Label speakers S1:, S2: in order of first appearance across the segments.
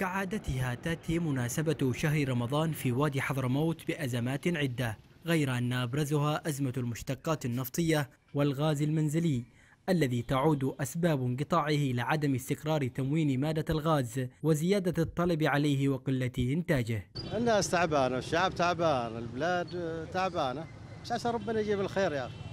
S1: كعادتها تأتي مناسبة شهر رمضان في وادي حضرموت بأزمات عدة غير أن أبرزها أزمة المشتقات النفطية والغاز المنزلي الذي تعود أسباب انقطاعه لعدم استقرار تموين مادة الغاز وزيادة الطلب عليه وقلة إنتاجه
S2: الناس تعبانة الشعب تعبان البلاد تعبانة بس عسى ربنا يجيب الخير يا أخي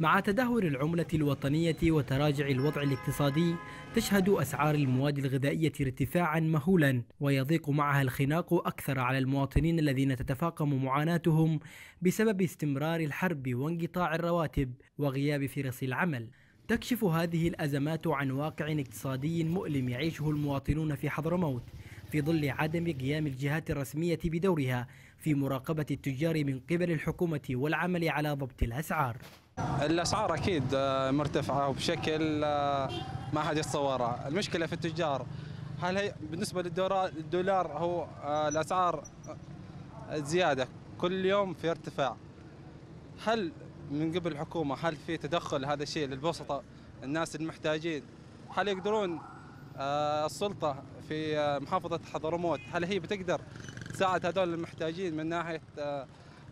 S2: مع تدهور العملة
S1: الوطنية وتراجع الوضع الاقتصادي تشهد أسعار المواد الغذائية ارتفاعا مهولا ويضيق معها الخناق أكثر على المواطنين الذين تتفاقم معاناتهم بسبب استمرار الحرب وانقطاع الرواتب وغياب فرص العمل تكشف هذه الأزمات عن واقع اقتصادي مؤلم يعيشه المواطنون في حضرموت في ظل عدم قيام الجهات الرسمية بدورها في مراقبة التجار من قبل الحكومة والعمل على ضبط الأسعار
S3: الأسعار أكيد آه، مرتفعة وبشكل آه، ما حد يتصوره المشكلة في التجار هل هي بالنسبة للدولار هو آه، الأسعار زيادة كل يوم في ارتفاع هل من قبل الحكومة هل في تدخل هذا الشيء للبسطة الناس المحتاجين هل يقدرون السلطة في آه، محافظة حضرموت هل هي بتقدر تساعد هذول المحتاجين من ناحية آه،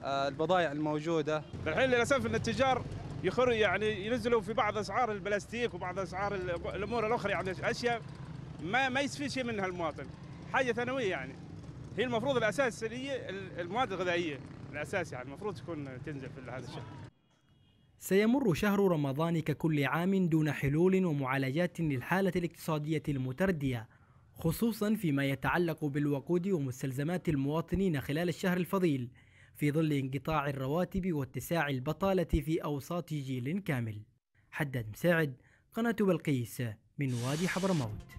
S3: آه، البضائع الموجودة الحين للأسف أن التجار يخر يعني ينزلوا في
S4: بعض أسعار البلاستيك وبعض أسعار الأمور الأخرى يعني أشياء ما ما يستفيد شيء منها المواطن حاجة ثانوية يعني هي المفروض الأساس هي المواد الغذائية الأساس يعني المفروض تكون تنزل في هذا الشهر
S1: سيمر شهر رمضان ككل عام دون حلول ومعالجات للحالة الاقتصادية المتردية خصوصا فيما يتعلق بالوقود ومستلزمات المواطنين خلال الشهر الفضيل في ظل انقطاع الرواتب واتساع البطالة في أوساط جيل كامل حداد مساعد قناة بلقيس من وادي حضرموت